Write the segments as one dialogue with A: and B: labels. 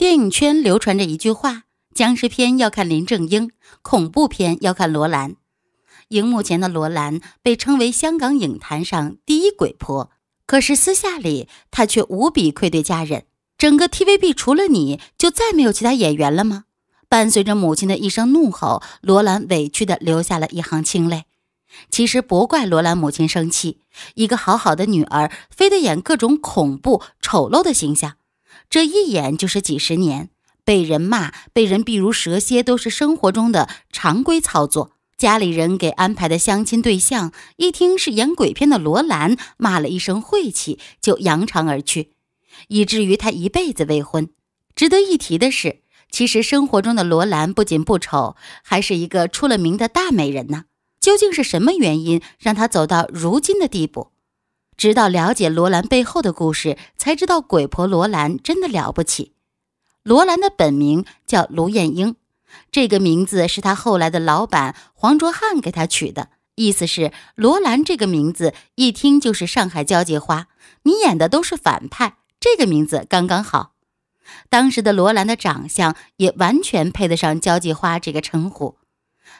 A: 电影圈流传着一句话：僵尸片要看林正英，恐怖片要看罗兰。荧幕前的罗兰被称为香港影坛上第一鬼婆，可是私下里她却无比愧对家人。整个 TVB 除了你就再没有其他演员了吗？伴随着母亲的一声怒吼，罗兰委屈地流下了一行清泪。其实不怪罗兰母亲生气，一个好好的女儿，非得演各种恐怖丑陋的形象。这一演就是几十年，被人骂、被人避如蛇蝎，都是生活中的常规操作。家里人给安排的相亲对象，一听是演鬼片的罗兰，骂了一声晦气，就扬长而去，以至于他一辈子未婚。值得一提的是，其实生活中的罗兰不仅不丑，还是一个出了名的大美人呢。究竟是什么原因让她走到如今的地步？直到了解罗兰背后的故事，才知道鬼婆罗兰真的了不起。罗兰的本名叫卢艳英，这个名字是他后来的老板黄卓汉给他取的，意思是“罗兰”这个名字一听就是上海交际花。你演的都是反派，这个名字刚刚好。当时的罗兰的长相也完全配得上“交际花”这个称呼。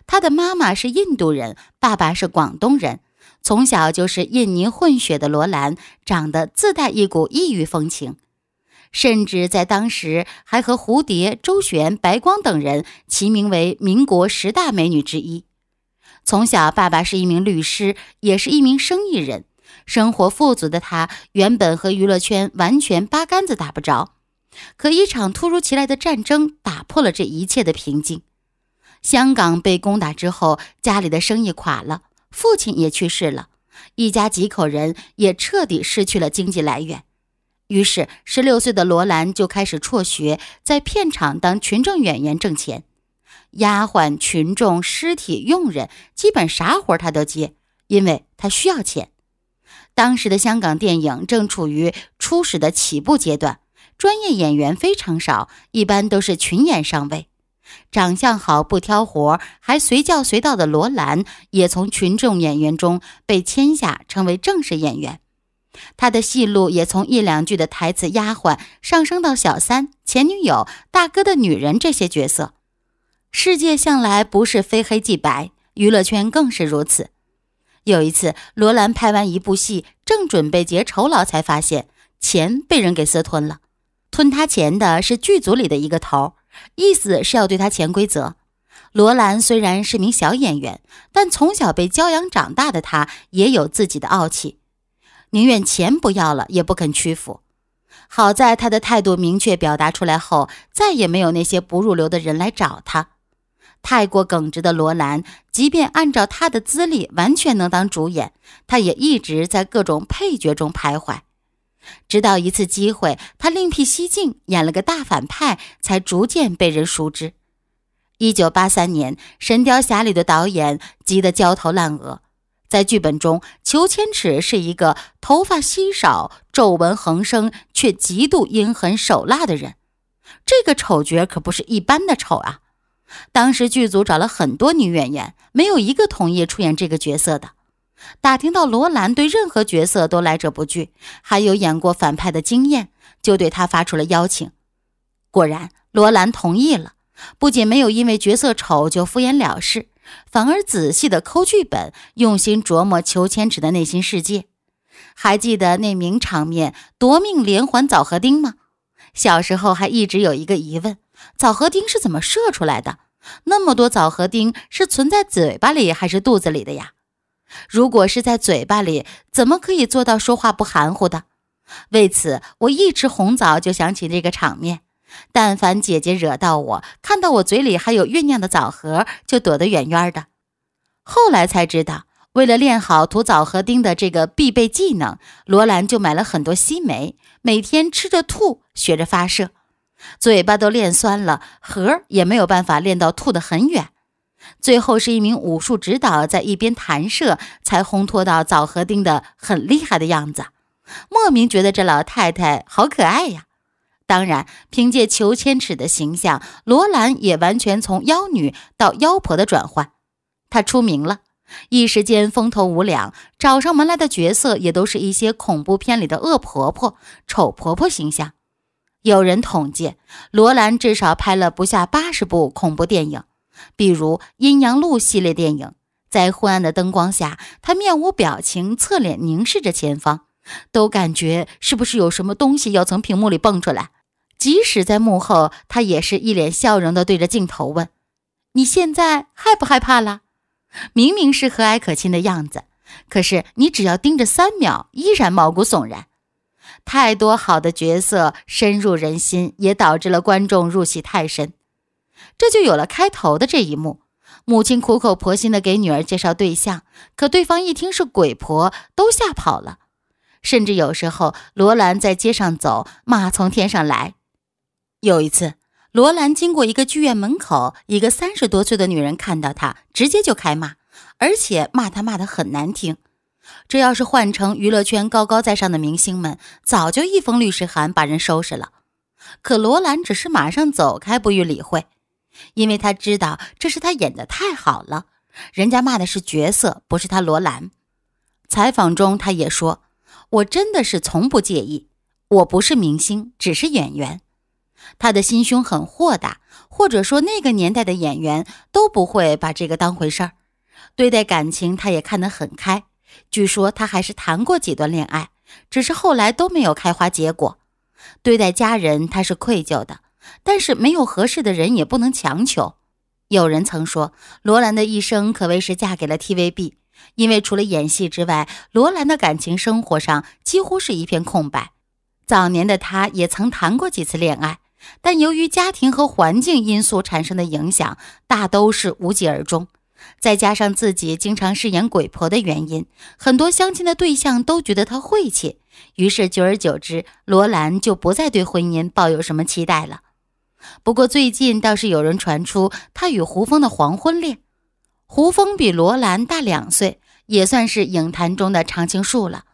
A: 她的妈妈是印度人，爸爸是广东人。从小就是印尼混血的罗兰，长得自带一股异域风情，甚至在当时还和蝴蝶、周璇、白光等人齐名为民国十大美女之一。从小，爸爸是一名律师，也是一名生意人，生活富足的他原本和娱乐圈完全八竿子打不着。可一场突如其来的战争打破了这一切的平静。香港被攻打之后，家里的生意垮了。父亲也去世了，一家几口人也彻底失去了经济来源。于是，十六岁的罗兰就开始辍学，在片场当群众演员挣钱。丫鬟、群众、尸体、佣人，基本啥活他都接，因为他需要钱。当时的香港电影正处于初始的起步阶段，专业演员非常少，一般都是群演上位。长相好、不挑活、还随叫随到的罗兰，也从群众演员中被签下成为正式演员。他的戏路也从一两句的台词丫鬟上升到小三、前女友、大哥的女人这些角色。世界向来不是非黑即白，娱乐圈更是如此。有一次，罗兰拍完一部戏，正准备结酬劳，才发现钱被人给私吞了。吞他钱的是剧组里的一个头。意思是要对他潜规则。罗兰虽然是名小演员，但从小被娇养长大的他也有自己的傲气，宁愿钱不要了，也不肯屈服。好在他的态度明确表达出来后，再也没有那些不入流的人来找他。太过耿直的罗兰，即便按照他的资历完全能当主演，他也一直在各种配角中徘徊。直到一次机会，他另辟蹊径，演了个大反派，才逐渐被人熟知。一九八三年，《神雕侠侣》的导演急得焦头烂额，在剧本中，裘千尺是一个头发稀少、皱纹横生却极度阴狠手辣的人。这个丑角可不是一般的丑啊！当时剧组找了很多女演员，没有一个同意出演这个角色的。打听到罗兰对任何角色都来者不拒，还有演过反派的经验，就对他发出了邀请。果然，罗兰同意了，不仅没有因为角色丑就敷衍了事，反而仔细地抠剧本，用心琢磨裘千尺的内心世界。还记得那名场面“夺命连环枣核钉”吗？小时候还一直有一个疑问：枣核钉是怎么射出来的？那么多枣核钉是存在嘴巴里还是肚子里的呀？如果是在嘴巴里，怎么可以做到说话不含糊的？为此，我一吃红枣就想起这个场面。但凡姐姐惹到我，看到我嘴里还有酝酿的枣核，就躲得远远的。后来才知道，为了练好吐枣核钉的这个必备技能，罗兰就买了很多西梅，每天吃着吐，学着发射，嘴巴都练酸了，核也没有办法练到吐得很远。最后是一名武术指导在一边弹射，才烘托到枣核钉的很厉害的样子。莫名觉得这老太太好可爱呀！当然，凭借裘千尺的形象，罗兰也完全从妖女到妖婆的转换。她出名了，一时间风头无两，找上门来的角色也都是一些恐怖片里的恶婆婆、丑婆婆形象。有人统计，罗兰至少拍了不下八十部恐怖电影。比如《阴阳路》系列电影，在昏暗的灯光下，他面无表情，侧脸凝视着前方，都感觉是不是有什么东西要从屏幕里蹦出来。即使在幕后，他也是一脸笑容地对着镜头问：“你现在害不害怕了？”明明是和蔼可亲的样子，可是你只要盯着三秒，依然毛骨悚然。太多好的角色深入人心，也导致了观众入戏太深。这就有了开头的这一幕，母亲苦口婆心地给女儿介绍对象，可对方一听是鬼婆，都吓跑了。甚至有时候，罗兰在街上走，骂从天上来。有一次，罗兰经过一个剧院门口，一个三十多岁的女人看到她，直接就开骂，而且骂她骂得很难听。这要是换成娱乐圈高高在上的明星们，早就一封律师函把人收拾了。可罗兰只是马上走开，不予理会。因为他知道这是他演的太好了，人家骂的是角色，不是他罗兰。采访中他也说：“我真的是从不介意，我不是明星，只是演员。”他的心胸很豁达，或者说那个年代的演员都不会把这个当回事儿。对待感情，他也看得很开。据说他还是谈过几段恋爱，只是后来都没有开花结果。对待家人，他是愧疚的。但是没有合适的人也不能强求。有人曾说，罗兰的一生可谓是嫁给了 TVB，因为除了演戏之外，罗兰的感情生活上几乎是一片空白。早年的她也曾谈过几次恋爱，但由于家庭和环境因素产生的影响，大都是无疾而终。再加上自己经常饰演鬼婆的原因，很多相亲的对象都觉得她晦气，于是久而久之，罗兰就不再对婚姻抱有什么期待了。不过最近倒是有人传出他与胡枫的黄昏恋。胡枫比罗兰大两岁，也算是影坛中的常青树了。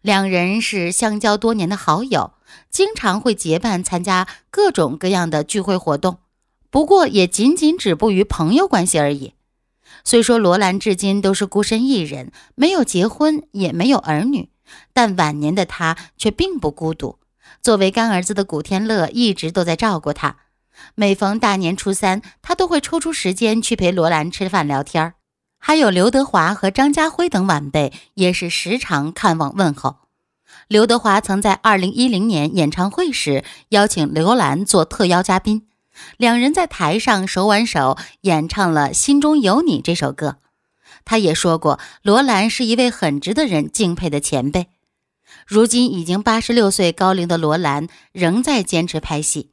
A: 两人是相交多年的好友，经常会结伴参加各种各样的聚会活动。不过也仅仅止步于朋友关系而已。虽说罗兰至今都是孤身一人，没有结婚，也没有儿女，但晚年的他却并不孤独。作为干儿子的古天乐一直都在照顾他。每逢大年初三，他都会抽出时间去陪罗兰吃饭聊天还有刘德华和张家辉等晚辈，也是时常看望问候。刘德华曾在2010年演唱会时邀请罗兰做特邀嘉宾，两人在台上手挽手演唱了《心中有你》这首歌。他也说过，罗兰是一位很值得人，敬佩的前辈。如今已经86岁高龄的罗兰，仍在坚持拍戏。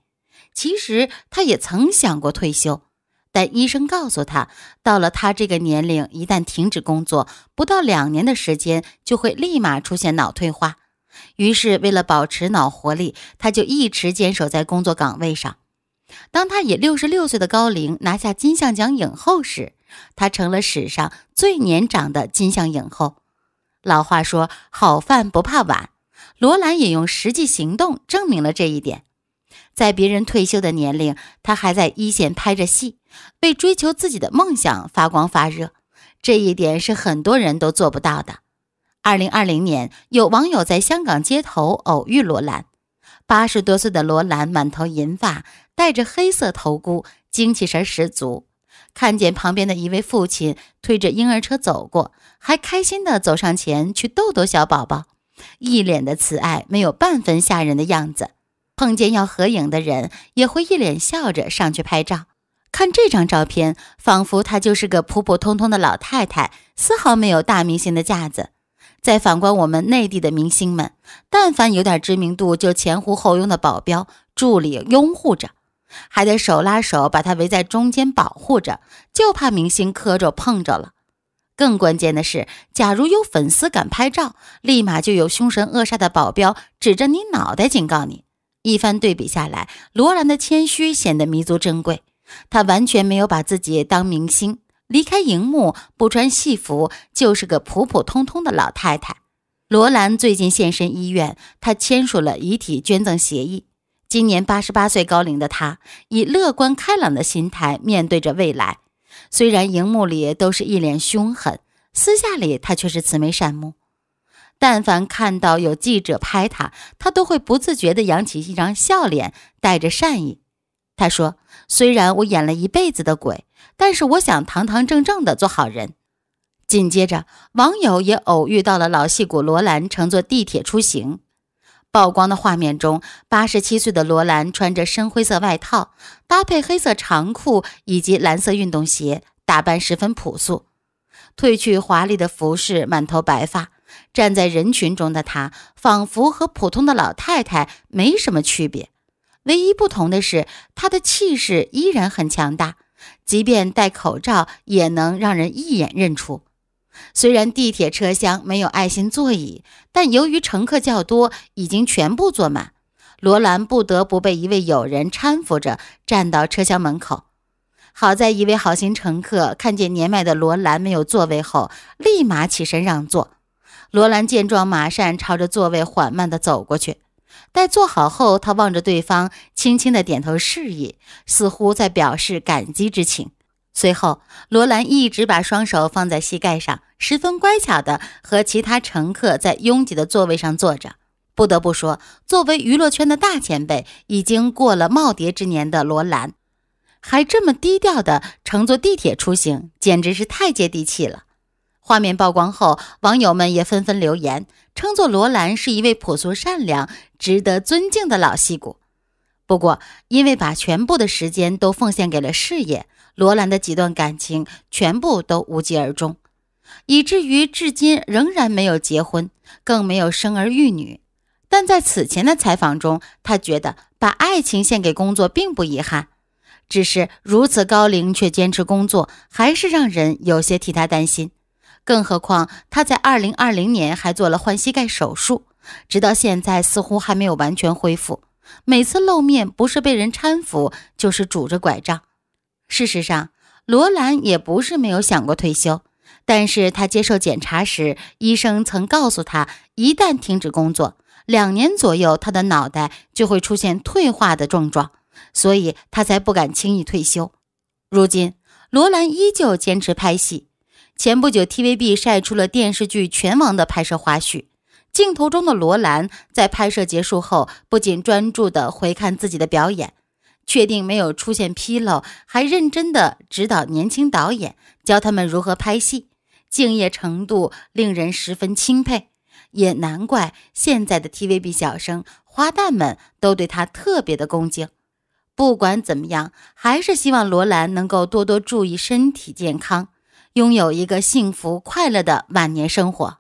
A: 其实他也曾想过退休，但医生告诉他，到了他这个年龄，一旦停止工作，不到两年的时间就会立马出现脑退化。于是，为了保持脑活力，他就一直坚守在工作岗位上。当他以六十六岁的高龄拿下金像奖影后时，他成了史上最年长的金像影后。老话说“好饭不怕晚”，罗兰也用实际行动证明了这一点。在别人退休的年龄，他还在一线拍着戏，为追求自己的梦想发光发热。这一点是很多人都做不到的。二零二零年，有网友在香港街头偶遇罗兰。八十多岁的罗兰满头银发，戴着黑色头箍，精气神十足。看见旁边的一位父亲推着婴儿车走过，还开心地走上前去逗逗小宝宝，一脸的慈爱，没有半分吓人的样子。碰见要合影的人，也会一脸笑着上去拍照。看这张照片，仿佛她就是个普普通通的老太太，丝毫没有大明星的架子。再反观我们内地的明星们，但凡有点知名度，就前呼后拥的保镖、助理拥护着，还得手拉手把她围在中间保护着，就怕明星磕着碰着了。更关键的是，假如有粉丝敢拍照，立马就有凶神恶煞的保镖指着你脑袋警告你。一番对比下来，罗兰的谦虚显得弥足珍贵。她完全没有把自己当明星，离开荧幕不穿戏服就是个普普通通的老太太。罗兰最近现身医院，她签署了遗体捐赠协议。今年八十八岁高龄的她，以乐观开朗的心态面对着未来。虽然荧幕里都是一脸凶狠，私下里她却是慈眉善目。但凡看到有记者拍他，他都会不自觉地扬起一张笑脸，带着善意。他说：“虽然我演了一辈子的鬼，但是我想堂堂正正地做好人。”紧接着，网友也偶遇到了老戏骨罗兰乘坐地铁出行。曝光的画面中，八十七岁的罗兰穿着深灰色外套，搭配黑色长裤以及蓝色运动鞋，打扮十分朴素，褪去华丽的服饰，满头白发。站在人群中的她，仿佛和普通的老太太没什么区别。唯一不同的是，她的气势依然很强大，即便戴口罩也能让人一眼认出。虽然地铁车厢没有爱心座椅，但由于乘客较多，已经全部坐满。罗兰不得不被一位友人搀扶着站到车厢门口。好在一位好心乘客看见年迈的罗兰没有座位后，立马起身让座。罗兰见状，马上朝着座位缓慢地走过去。待坐好后，他望着对方，轻轻地点头示意，似乎在表示感激之情。随后，罗兰一直把双手放在膝盖上，十分乖巧地和其他乘客在拥挤的座位上坐着。不得不说，作为娱乐圈的大前辈，已经过了耄耋之年的罗兰，还这么低调地乘坐地铁出行，简直是太接地气了。画面曝光后，网友们也纷纷留言，称作罗兰是一位朴素善良、值得尊敬的老戏骨。不过，因为把全部的时间都奉献给了事业，罗兰的几段感情全部都无疾而终，以至于至今仍然没有结婚，更没有生儿育女。但在此前的采访中，他觉得把爱情献给工作并不遗憾，只是如此高龄却坚持工作，还是让人有些替他担心。更何况，他在二零二零年还做了换膝盖手术，直到现在似乎还没有完全恢复。每次露面，不是被人搀扶，就是拄着拐杖。事实上，罗兰也不是没有想过退休，但是他接受检查时，医生曾告诉他，一旦停止工作两年左右，他的脑袋就会出现退化的症状，所以他才不敢轻易退休。如今，罗兰依旧坚持拍戏。前不久，TVB 晒出了电视剧《拳王》的拍摄花絮。镜头中的罗兰在拍摄结束后，不仅专注的回看自己的表演，确定没有出现纰漏，还认真的指导年轻导演，教他们如何拍戏，敬业程度令人十分钦佩。也难怪现在的 TVB 小生花旦们都对他特别的恭敬。不管怎么样，还是希望罗兰能够多多注意身体健康。拥有一个幸福快乐的晚年生活。